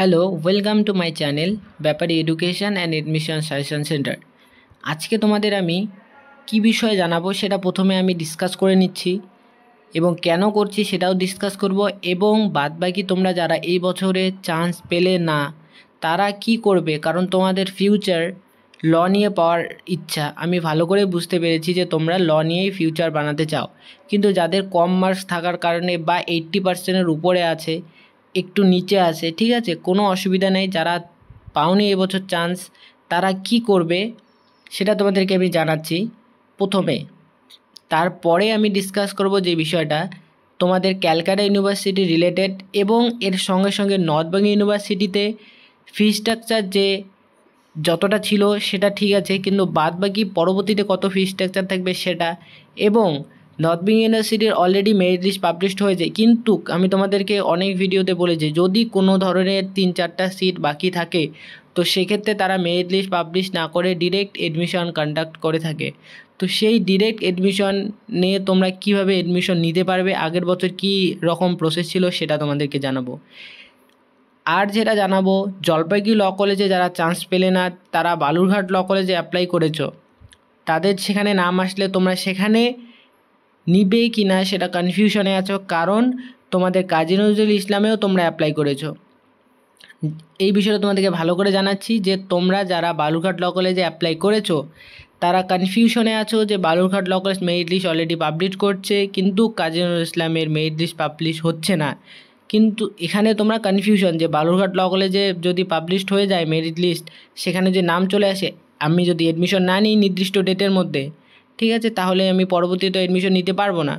hello welcome to my channel ব্যাপারে education and admission suggestion centre আজকে তোমাদের আমি কি বিষয়ে জানাবো সেটা প্রথমে আমি ডিসকাস করে নিচ্ছি এবং কেন করছি সেটাও ডিসকাস করব এবং বাদবাকি তোমরা যারা এই বছরে চান্স পেলে না তারা কি করবে কারণ তোমাদের ফিউচার ল নিয়ে পাওয়ার ইচ্ছা আমি ভালো করে বুঝতে পেরেছি যে তোমরা ল নিয়েই ফিউচার বানাতে চাও কিন্তু যাদের কম মার্কস থাকার কারণে বা এইট্টি পার্সেন্টের উপরে আছে একটু নিচে আসে ঠিক আছে কোনো অসুবিধা নেই যারা পাওনি এবছর চান্স তারা কি করবে সেটা তোমাদেরকে আমি জানাচ্ছি প্রথমে তারপরে আমি ডিসকাস করব যে বিষয়টা তোমাদের ক্যালকাটা ইউনিভার্সিটি রিলেটেড এবং এর সঙ্গে সঙ্গে নর্থ বেঙ্গল ইউনিভার্সিটিতে ফি স্ট্রাকচার যে যতটা ছিল সেটা ঠিক আছে কিন্তু বাদ বাকি পরবর্তীতে কত ফি স্ট্রাকচার থাকবে সেটা এবং নর্থ ইউনিভার্সিটির অলরেডি মেরিট লিস্ট পাবলিশড হয়েছে কিন্তু আমি তোমাদেরকে অনেক ভিডিওতে বলেছি যদি কোনো ধরনের তিন চারটা সিট বাকি থাকে তো সেক্ষেত্রে তারা মেরিট লিস্ট পাবলিশ না করে ডিরেক্ট এডমিশন কন্ডাক্ট করে থাকে তো সেই ডিরেক্ট এডমিশন নিয়ে তোমরা কিভাবে এডমিশন নিতে পারবে আগের বছর কি রকম প্রসেস ছিল সেটা তোমাদেরকে জানাবো আর যেটা জানাবো জলপাইগুড়ি ল কলেজে যারা চান্স পেলে না তারা বালুরঘাট ল কলেজে অ্যাপ্লাই করেছ তাদের সেখানে নাম আসলে তোমরা সেখানে নিবে কি না সেটা কনফিউশনে আছো কারণ তোমাদের কাজী নজরুল ইসলামেও তোমরা অ্যাপ্লাই করেছো এই বিষয়টা তোমাদেরকে ভালো করে জানাচ্ছি যে তোমরা যারা বালুরঘাট ল কলেজে অ্যাপ্লাই করেছো তারা কনফিউশনে আছো যে Balurghat law college merit list already publish করছে কিন্তু কাজী নজরুল ইসলামের মেরিট লিস্ট পাবলিশ হচ্ছে না কিন্তু এখানে তোমরা কনফিউশন যে বালুরঘাট ল কলেজে যদি পাবলিশড হয়ে যায় মেরিট লিস্ট সেখানে যে নাম চলে আসে আমি যদি অ্যাডমিশন না নিই নির্দিষ্ট ডেটের মধ্যে ঠিক আছে তাহলে আমি পরবর্তীতে অ্যাডমিশন নিতে পারবো না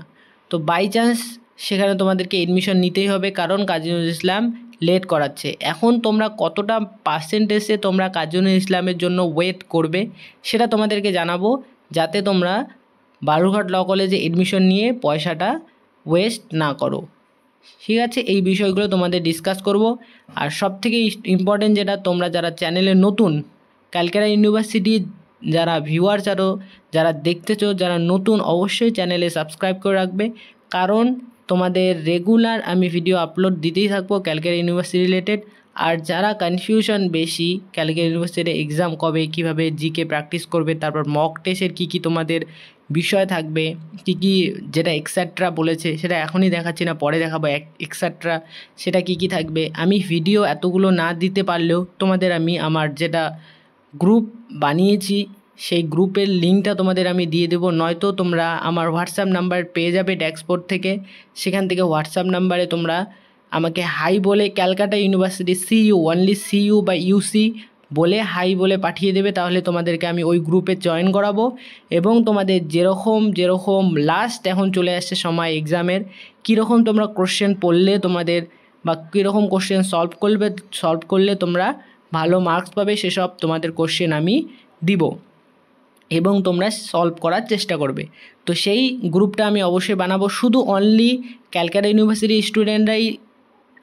তো বাই চান্স সেখানে তোমাদেরকে এডমিশন নিতেই হবে কারণ কাজী নজরুল ইসলাম লেট করাচ্ছে এখন তোমরা কতটা পার্সেন্টেজে তোমরা কাজী নজরুল ইসলামের জন্য ওয়েট করবে সেটা তোমাদেরকে জানাবো যাতে তোমরা বারুঘাট ল কলেজে এডমিশন নিয়ে পয়সাটা ওয়েস্ট না করো ঠিক আছে এই বিষয়গুলো তোমাদের ডিসকাস করব আর সবথেকে ইম্পর্টেন্ট যেটা তোমরা যারা চ্যানেলে নতুন ক্যালকাটা ইউনিভার্সিটির যারা ভিউয়ার চারো যারা চো যারা নতুন অবশ্যই চ্যানেলে সাবস্ক্রাইব করে রাখবে কারণ তোমাদের রেগুলার আমি ভিডিও আপলোড দিতেই থাকবো ক্যালকের ইউনিভার্সিটি রিলেটেড আর যারা কনফিউশন বেশি ক্যালকের ইউনিভার্সিটির এক্সাম কবে কিভাবে জিকে প্র্যাকটিস করবে তারপর মক টেস্টের কি কি তোমাদের বিষয় থাকবে কি কি যেটা এক্সাট্রা বলেছে সেটা এখনই দেখাচ্ছি না পরে দেখাবো এক্সাট্রা সেটা কি কি থাকবে আমি ভিডিও এতগুলো না দিতে পারলেও তোমাদের আমি আমার যেটা গ্রুপ বানিয়েছি সেই গ্রুপের লিঙ্কটা তোমাদের আমি দিয়ে দেবো নয়তো তোমরা আমার হোয়াটসঅ্যাপ নাম্বার পেয়ে যাবে ড্যাক্সপোর্ট থেকে সেখান থেকে হোয়াটসঅ্যাপ নাম্বারে তোমরা আমাকে হাই বলে Calcutta university CU only CU বা ইউসি বলে হাই বলে পাঠিয়ে দেবে তাহলে তোমাদেরকে আমি ওই গ্রুপে জয়েন করাবো এবং তোমাদের যেরকম যেরকম লাস্ট এখন চলে আসছে সময় এক্সামের কীরকম তোমরা কোশ্চেন পড়লে তোমাদের বা কীরকম কোশ্চেন সলভ করবে সলভ করলে তোমরা ভালো মার্কস পাবে সেসব তোমাদের কোশ্চেন আমি দিব এবং তোমরা সলভ করার চেষ্টা করবে তো সেই গ্রুপটা আমি অবশ্যই বানাবো শুধু অনলি ক্যালকাটা ইউনিভার্সিটি স্টুডেন্টরাই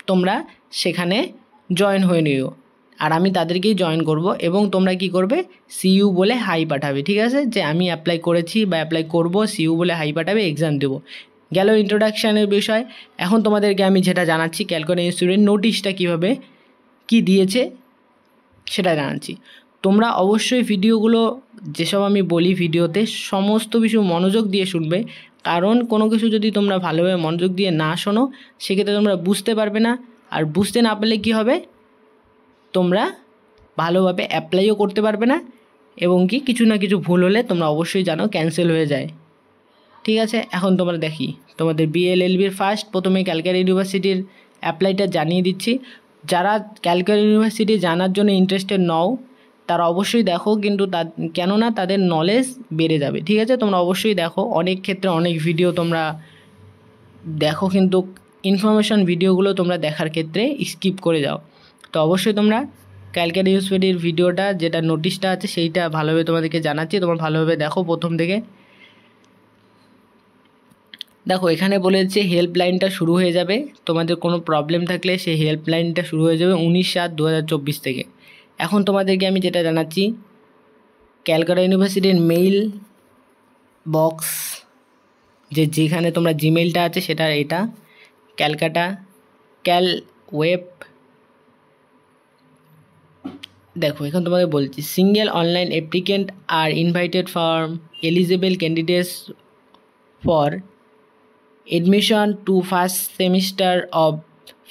তোমরা সেখানে জয়েন হয়ে নিও আর আমি তাদেরকেই জয়েন করব এবং তোমরা কি করবে সিইউ বলে হাই পাঠাবে ঠিক আছে যে আমি অ্যাপ্লাই করেছি বা অ্যাপ্লাই করব সিইউ বলে হাই পাঠাবে এক্সাম দেবো গেল ইন্ট্রোডাকশানের বিষয় এখন তোমাদেরকে আমি যেটা জানাচ্ছি ক্যালকাটা স্টুডেন্ট নোটিশটা কীভাবে কি দিয়েছে সেটা জানাচ্ছি তোমরা অবশ্যই ভিডিওগুলো যেসব আমি বলি ভিডিওতে সমস্ত কিছু মনোযোগ দিয়ে শুনবে কারণ কোনো কিছু যদি তোমরা ভালোভাবে মনোযোগ দিয়ে না শোনো সেক্ষেত্রে তোমরা বুঝতে পারবে না আর বুঝতে না পারলে কী হবে তোমরা ভালোভাবে অ্যাপ্লাইও করতে পারবে না এবং কি কিছু না কিছু ভুল হলে তোমরা অবশ্যই জানো ক্যান্সেল হয়ে যায় ঠিক আছে এখন তোমরা দেখি তোমাদের বিএলএলবির ফার্স্ট প্রথমে ক্যালকারি ইউনিভার্সিটির অ্যাপ্লাইটা জানিয়ে দিচ্ছি যারা ক্যালকাটা ইউনিভার্সিটি জানার জন্য ইন্টারেস্টেড নও তারা অবশ্যই দেখো কিন্তু তা কেননা তাদের নলেজ বেড়ে যাবে ঠিক আছে তোমরা অবশ্যই দেখো অনেক ক্ষেত্রে অনেক ভিডিও তোমরা দেখো কিন্তু ইনফরমেশান ভিডিওগুলো তোমরা দেখার ক্ষেত্রে স্কিপ করে যাও তো অবশ্যই তোমরা ক্যালকাটা ইউনিভার্সিটির ভিডিওটা যেটা নোটিশটা আছে সেইটা ভালোভাবে তোমাদেরকে জানাচ্ছি তোমরা ভালোভাবে দেখো প্রথম থেকে দেখো এখানে বলেছে হেল্পলাইনটা শুরু হয়ে যাবে তোমাদের কোনো প্রবলেম থাকলে সেই হেল্পলাইনটা শুরু হয়ে যাবে উনিশ সাত দু থেকে এখন তোমাদেরকে আমি যেটা জানাচ্ছি ক্যালকাটা ইউনিভার্সিটির মেইল বক্স যে যেখানে তোমরা জিমেলটা আছে সেটা এটা ক্যালকাটা ক্যাল ওয়েব দেখো এখন তোমাদের বলছি সিঙ্গেল অনলাইন অ্যাপ্লিকেন্ট আর invited for eligible candidates for admission to first semester of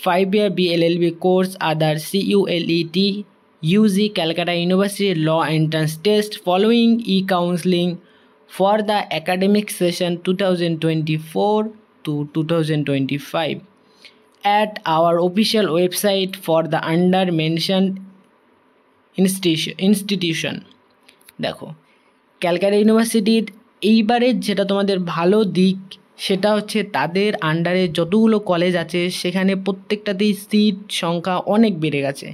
five-year BLLB course other CULET UG Calcutta University Law Entrance Test following e-counseling for the academic session 2024 to 2025 at our official website for the under mentioned institution দেখো Calcutta ইউনিভার্সিটির এইবারের যেটা তোমাদের ভালো দিক সেটা হচ্ছে তাদের আন্ডারে যতগুলো কলেজ আছে সেখানে প্রত্যেকটাতেই সিট সংখ্যা অনেক বেড়ে গেছে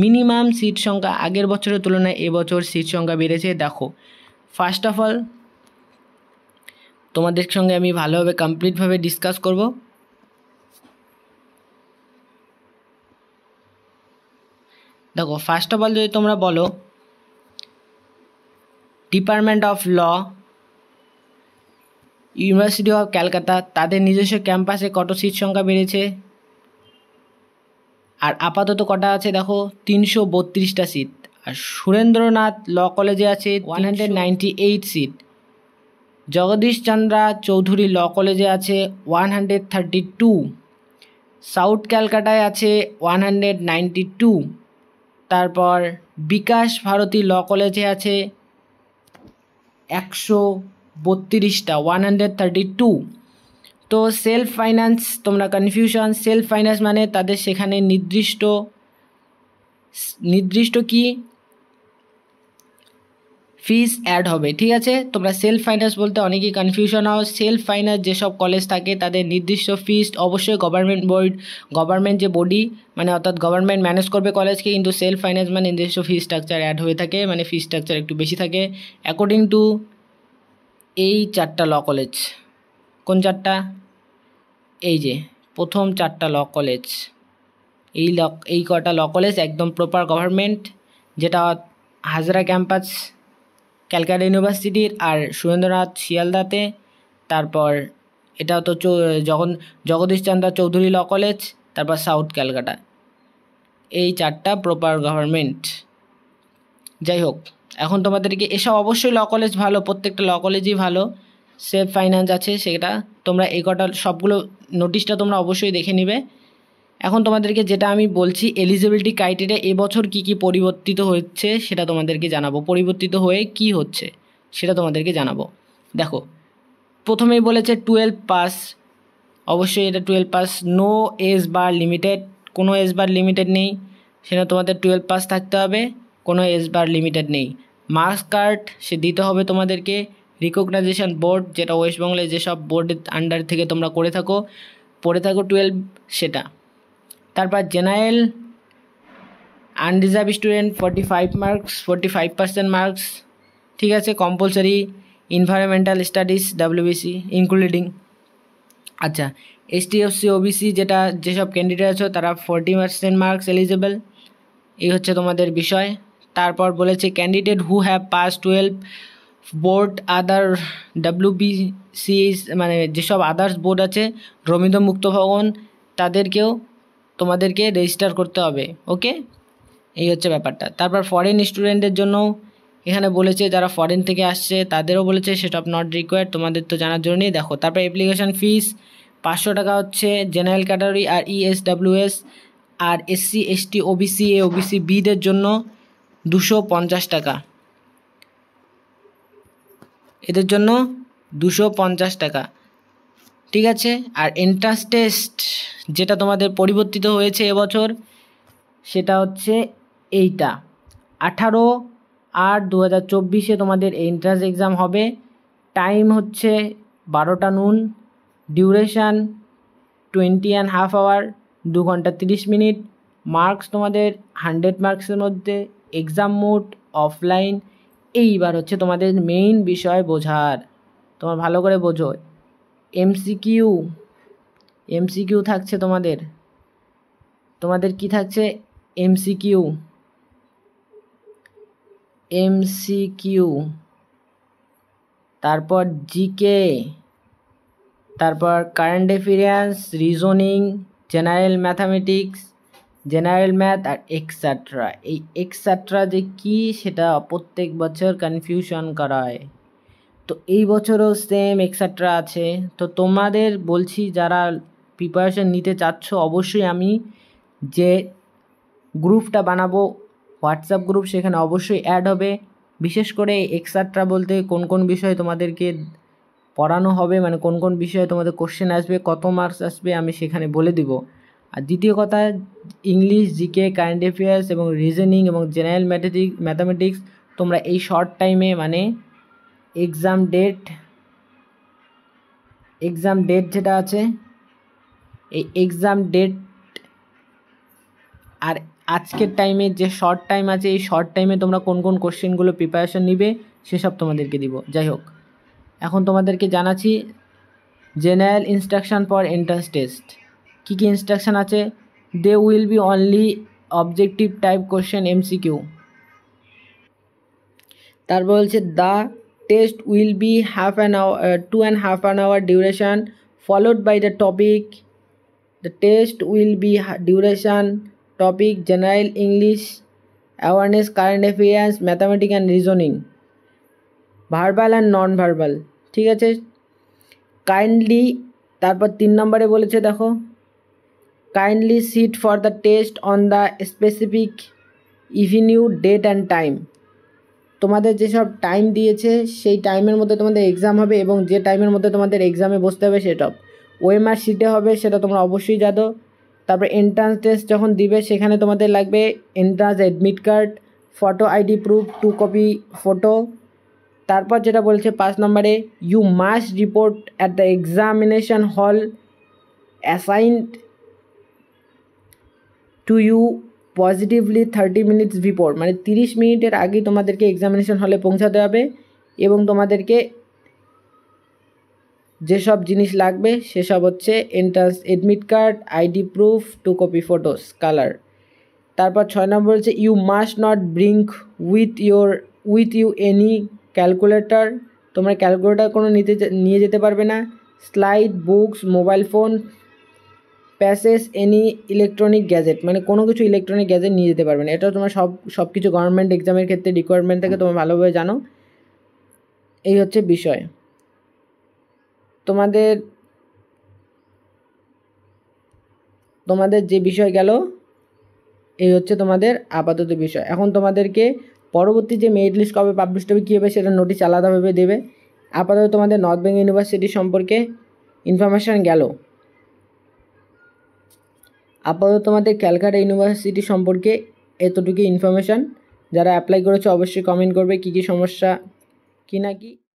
মিনিমাম সিট সংখ্যা আগের বছরের তুলনায় এবছর সিট সংখ্যা বেড়েছে দেখো ফার্স্ট অফ অল তোমাদের সঙ্গে আমি ভালোভাবে কমপ্লিটভাবে ডিসকাস করব দেখো ফার্স্ট অফ অল যদি তোমরা বলো department of law university of Calcutta তাদের নিজস্ব ক্যাম্পাসে কত সিট সংখ্যা বেড়েছে আর আপাতত কটা আছে দেখো তিনশো বত্রিশটা সিট আর সুরেন্দ্রনাথ ল কলেজে আছে one hundred ninety eight seat Chandra Chowdhury law কলেজে আছে one hundred thirty two south ক্যালকাটায় আছে ওয়ান হান্ড্রেড নাইনটি টু তারপর বিকাশ ভারতী ল কলেজে আছে একশো বত্রিশটা ওয়ান হান্ড্রেড থার্টি টু তো সেলফ ফাইন্যান্স তোমরা কনফিউশন সেলফ ফাইন্যান্স মানে তাদের সেখানে নির্দিষ্ট নির্দিষ্ট কি ফিস অ্যাড হবে ঠিক আছে তোমরা সেলফ ফাইন্যান্স বলতে অনেকই কনফিউশন হও সেলফ ফাইন্যান্স যেসব কলেজ থাকে তাদের নির্দিষ্ট ফিস অবশ্যই গভর্নমেন্ট বোর্ড গভর্নমেন্ট যে বডি মানে অর্থাৎ গভর্নমেন্ট ম্যানেজ করবে কলেজকে কিন্তু সেলফ ফাইন্যান্স মানে নির্দিষ্ট ফি স্ট্রাকচার অ্যাড হয়ে থাকে মানে ফি স্ট্রাকচার একটু বেশি থাকে অ্যাকর্ডিং টু এই চারটা ল কলেজ কোন চারটা এই যে প্রথম চারটা ল কলেজ এই ল এই কটা ল কলেজ একদম প্রপার গভর্নমেন্ট যেটা হাজরা ক্যাম্পাস ক্যালকাটা ইউনিভার্সিটির আর সুরেন্দ্রনাথ শিয়ালদাতে তারপর এটা তো জগন জগদীশচন্দ্র চৌধুরী ল কলেজ তারপর সাউথ ক্যালকাটা এই চারটা প্রপার গভর্নমেন্ট যাই হোক এখন তোমাদেরকে এসব অবশ্যই ল কলেজ ভালো প্রত্যেকটা ল কলেজই ভালো সেফ ফাইন্যান্স আছে সেটা তোমরা এই কটা সবগুলো নোটিশটা তোমরা অবশ্যই দেখে নিবে এখন তোমাদেরকে যেটা আমি বলছি এলিজিবিলিটি ক্রাইটেরিয়া এবছর কি কি পরিবর্তিত হচ্ছে সেটা তোমাদেরকে জানাবো পরিবর্তিত হয়ে কি হচ্ছে সেটা তোমাদেরকে জানাবো দেখো প্রথমেই বলেছে টুয়েলভ পাস অবশ্যই এটা twelve pass no age bar limited কোনো এজ বার লিমিটেড নেই সেটা তোমাদের টুয়েলভ পাস থাকতে হবে কোনো এজ বার লিমিটেড নেই মার্কস কার্ড সে দিতে হবে তোমাদেরকে রিকগনাইজেশান বোর্ড যেটা ওয়েস্ট বেঙ্গলের যেসব বোর্ডের আন্ডার থেকে তোমরা করে থাকো পড়ে থাকো টুয়েলভ সেটা তারপর general unreserved student forty five marks forty five percent marks ঠিক আছে compulsory environmental studies WBC including আচ্ছা এসটিএফসি ওবিসি যেটা যেসব ক্যান্ডিডেট আছে তারা ফর্টি পার্সেন্ট মার্কস এলিজেবল এই হচ্ছে তোমাদের বিষয় তারপর বলেছে candidate who have pass twelve board other WBC মানে যেসব আদার্স বোর্ড আছে রবীন্দ্র মুক্ত ভবন তাদেরকেও তোমাদেরকে রেজিস্টার করতে হবে ওকে এই হচ্ছে ব্যাপারটা তারপর ফরেন স্টুডেন্টের জন্য এখানে বলেছে যারা ফরেন থেকে আসছে তাদেরও বলেছে সেট অফ নট রিকোয়ার্ড তোমাদের তো জানার জন্যই দেখো তারপর অ্যাপ্লিকেশান ফিস পাঁচশো টাকা হচ্ছে জেনারেল ক্যাটাগরি আর ইএসডাব্লিউএস e আর SC ST OBC A OBC বিদের জন্য দুশো পঞ্চাশ টাকা এদের জন্য দুশো পঞ্চাশ টাকা ঠিক আছে আর এন্ট্রান্স টেস্ট যেটা তোমাদের পরিবর্তিত হয়েছে এবছর সেটা হচ্ছে এইটা আঠারো আট দু হাজার চব্বিশে তোমাদের এন্ট্রান্স এক্সাম হবে টাইম হচ্ছে বারোটা noon duration twenty and half hour দু ঘন্টা তিরিশ মিনিট মার্কস তোমাদের হান্ড্রেড মার্কসের মধ্যে এক্সাম মোড অফলাইন এইবার হচ্ছে তোমাদের মেইন বিষয় বোঝার তোমার ভালো করে বোঝো এমসিকিউ এমসিকিউ থাকছে তোমাদের তোমাদের কি থাকছে এমসিকিউ এমসিকিউ তারপর জিকে তারপর current affairs reasoning general mathematics general math আর এক্সাট্রা এই এক্সাট্রা যে কি সেটা প্রত্যেক বছর কনফিউশন করায় তো এই বছরও সেম এক্সাট্রা আছে তো তোমাদের বলছি যারা প্রিপারেশন নিতে চাচ্ছ অবশ্যই আমি যে গ্রুপটা বানাবো হোয়াটসঅ্যাপ গ্রুপ সেখানে অবশ্যই অ্যাড হবে বিশেষ করে এক্সাট্রা বলতে কোন কোন বিষয়ে তোমাদেরকে পড়ানো হবে মানে কোন কোন বিষয়ে তোমাদের কোশ্চেন আসবে কত মার্কস আসবে আমি সেখানে বলে দিব আর দ্বিতীয় কথা ইংলিশ জিকে কারেন্ট অ্যাফেয়ার্স এবং রিজনিং এবং জেনারেল ম্যাথেটিক ম্যাথামেটিক্স তোমরা এই শর্ট টাইমে মানে এক্সাম ডেট এক্সাম ডেট যেটা আছে এই এক্সাম ডেট আর আজকের টাইমে যে শর্ট টাইম আছে এই শর্ট টাইমে তোমরা কোন কোন কোশ্চেনগুলো প্রিপারেশন নিবে সেসব তোমাদেরকে দিব যাই হোক এখন তোমাদেরকে জানাচ্ছি general instruction for entrance test কী কী ইনস্ট্রাকশান আছে they will be only objective type question MCQ তারপর বলছে the test will be half an hour two and half an hour duration followed by the topic the test will be duration topic general English awareness current affairs mathematic and reasoning verbal and non verbal ঠিক আছে kindly তারপর তিন নম্বরে বলেছে দেখো kindly sit for the test on the specific venue date and time তোমাদের যেসব time দিয়েছে সেই টাইমের মধ্যে তোমাদের এক্সাম হবে এবং যে টাইমের মধ্যে তোমাদের এক্সামে বসতে হবে সেটা ওয়েমার শিটে হবে সেটা তোমরা অবশ্যই জানো তারপরে এন্ট্রান্স টেস্ট যখন দিবে সেখানে তোমাদের লাগবে entrance admit card photo ID proof two copy photo তারপর যেটা বলছে পাঁচ নম্বরে you must report at the examination hall assigned to you positively thirty minutes before মানে তিরিশ মিনিটের আগেই তোমাদেরকে এক্সামিনেশন হলে পৌঁছাতে হবে এবং তোমাদেরকে যেসব জিনিস লাগবে সেসব হচ্ছে entrance admit card ID proof two copy photos colour তারপর ছয় নম্বর হচ্ছে you must not bring with your with you any calculator তোমরা ক্যালকুলেটর কোনো নিতে নিয়ে যেতে পারবে না slide books mobile phone passes any electronic gadget মানে কোনো কিছু ইলেকট্রনিক গ্যাজেট নিয়ে যেতে পারবেন এটা তোমার সব সব কিছু গভর্নমেন্ট এক্সামের ক্ষেত্রে রিকোয়ারমেন্ট থেকে তোমার ভালোভাবে জানো এই হচ্ছে বিষয় তোমাদের তোমাদের যে বিষয় গেল এই হচ্ছে তোমাদের আপাতত বিষয় এখন তোমাদেরকে পরবর্তী যে মেরিট লিস্ট কবে পাবলিশ হবে কী হবে সেটা নোটিশ আলাদাভাবে দেবে আপাতত তোমাদের নর্থ বেঙ্গল ইউনিভার্সিটি সম্পর্কে ইনফরমেশান গেলো আপাতত আমাদের ক্যালকাটা ইউনিভার্সিটি সম্পর্কে এতটুকুই ইনফরমেশান যারা অ্যাপ্লাই করেছে অবশ্যই কমেন্ট করবে কী কী সমস্যা কী না কি